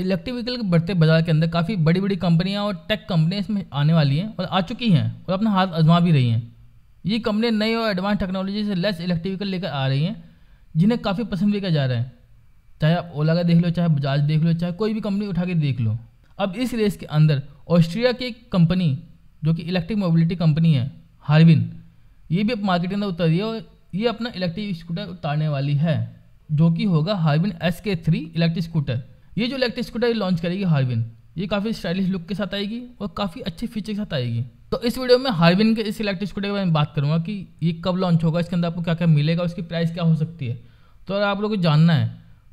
electric vehicle के बढ़ते बाजार के अंदर काफ़ी बड़ी बड़ी कंपनियां और टेक कंपनियां इसमें आने वाली हैं और आ चुकी हैं और अपना हाथ आजमा भी रही हैं ये कंपनियां नई और एडवांस टेक्नोलॉजी से लेस इलेक्ट्रिक व्हीकल लेकर आ रही हैं जिन्हें काफ़ी पसंद भी किया जा रहा है चाहे आप ओला का देख लो चाहे बजाज देख लो चाहे कोई भी कंपनी उठा के देख लो अब इस रेस के अंदर ऑस्ट्रिया की एक कंपनी जो कि इलेक्ट्रिक मोबिलिटी कंपनी है हार्विन ये भी अब मार्केट के अंदर उतर रही है और ये अपना इलेक्ट्रिक स्कूटर उतारने वाली है जो कि होगा Harvin S K three electric scooter ये जो इलेक्ट्रिक स्कूटर लॉन्च करेगी हार्विन ये काफ़ी स्टाइलिश लुक के साथ आएगी और काफ़ी अच्छे फीचर के साथ आएगी तो इस वीडियो में हार्विन के इस इलेक्ट्रिक स्कूटर के बारे में बात करूँगा कि ये कब लॉन्च होगा इसके अंदर आपको क्या क्या मिलेगा उसकी प्राइस क्या हो सकती है तो अगर आप लोग को जानना है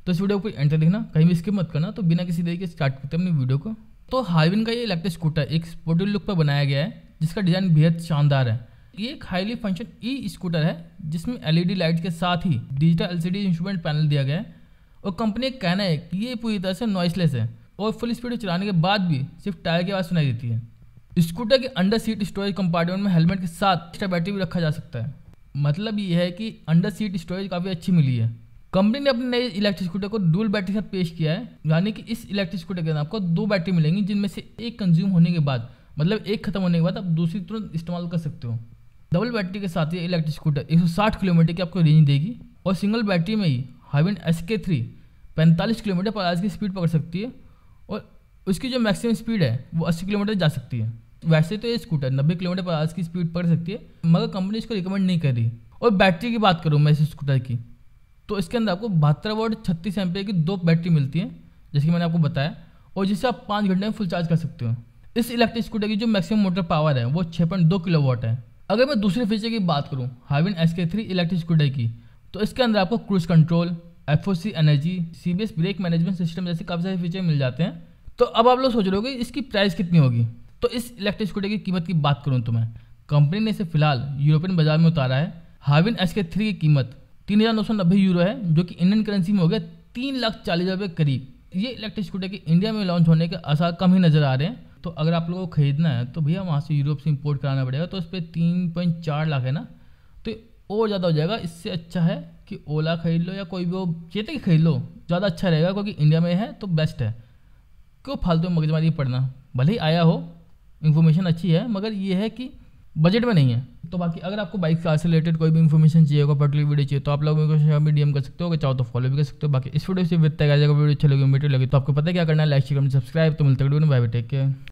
तो इस वीडियो को एंटर देखना कहीं भी स्किप मत करना तो बिना किसी तरीके स्टार्ट करते हैं अपनी वीडियो को तो हार्विन का ये इलेक्ट्रिक स्कूटर एक स्पोर्टिव लुक पर बनाया गया है जिसका डिज़ाइन बेहद शानदार है ये एक हाईली फंक्शन ई स्कूटर है जिसमें एलईडी लाइट के साथ ही डिजिटल एलसीडी इंस्ट्रूमेंट पैनल दिया गया है और कंपनी का कहना है कि ये पूरी तरह से नॉइसलेस है और फुल स्पीड चलाने के बाद भी सिर्फ टायर की आवाज़ सुनाई देती है स्कूटर के अंडर सीट स्टोरेज कंपार्टमेंट में हेलमेट के साथ एक्स्ट्रा बैटरी भी रखा जा सकता है मतलब ये है कि अंडर सीट स्टोरेज काफ़ी अच्छी मिली है कंपनी ने अपने नए इलेक्ट्रिक स्कूटर को डुअल बैटरी के साथ पेश किया है यानी कि इस इलेक्ट्रिक स्कूटर के अंदर आपको दो बैटरी मिलेंगी जिनमें से एक कंज्यूम होने के बाद मतलब एक खत्म होने के बाद आप दूसरी तुरंत इस्तेमाल कर सकते हो डबल बैटरी के साथ ये इलेक्ट्रिक स्कूटर एक किलोमीटर की आपको रेंज देगी और सिंगल बैटरी में ही हाइविन एस के थ्री पैंतालीस किलोमीटर पर आज की स्पीड पकड़ सकती है और उसकी जो मैक्सिमम स्पीड है वो अस्सी किलोमीटर जा सकती है वैसे तो ये स्कूटर नब्बे किलोमीटर पर आज की स्पीड पकड़ सकती है मगर कंपनी इसको रिकमेंड नहीं कर रही और बैटरी की बात करूँ मैं इस स्कूटर की तो इसके अंदर आपको बहत्तर वोट छत्तीस एम की दो बैटरी मिलती है जैसे कि मैंने आपको बताया और जिसे आप पाँच घंटे में फुल चार्ज कर सकते हो इस इलेक्ट्रिक स्कूटर की जो मैक्सिमम मोटर पावर है वो छः पॉइंट दो किलो वाट है अगर मैं दूसरे फीचर की बात करूँ Hyvin S K three electric scooter की तो इसके अंदर आपको cruise control F energy C brake management system जैसे काफ़ी सारे फीचर मिल जाते हैं तो अब आप लोग सोच रहे हो इसकी प्राइस कितनी होगी तो इस इलेक्ट्रिक स्कूटर की कीमत की बात करूँ तो मैं कंपनी ने इसे फिलहाल यूरोपियन बाजार में उतारा है हाविन एस के थ्री की कीमत तीन हज़ार नौ सौ नब्बे यूरो है जो कि इंडियन करेंसी में हो गया तीन लाख चालीस हज़ार रुपये करीब ये इलेक्ट्रिक स्कूटर के इंडिया में लॉन्च होने के आसार कम ही नज़र आ रहे हैं तो अगर आप लोगों को खरीदना है तो भैया वहाँ से यूरोप से इम्पोर्ट कराना पड़ेगा तो उस पर तीन पॉइंट चार लाख है ना तो और ज़्यादा हो जाएगा इससे अच्छा है कि ओला खरीद लो या कोई भी वो चेतक तो खरीद लो ज़्यादा अच्छा रहेगा क्योंकि इंडिया में है तो बेस्ट है क्यों फालतू में मगजमारी पढ़ना भले ही आया हो इन्फॉर्मेशन अच्छी है मगर ये है कि बजट में नहीं है तो बाकी अगर आपको बाइक कार से रिलेटेड कोई भी इन्फॉर्मेशन चाहिए होगा पर्टिकुलर वीडियो चाहिए तो आप लोग मेरे को भी डीएम कर सकते हो चाहो तो फॉलो भी कर सकते हो बाकी इस वीडियो से वित्त वीडियो अच्छी लगी मीटर लगी तो आपको पता क्या करना है लाइक शेयर सब्सक्राइब तो मिलते वीडियो में बाय टेक केयर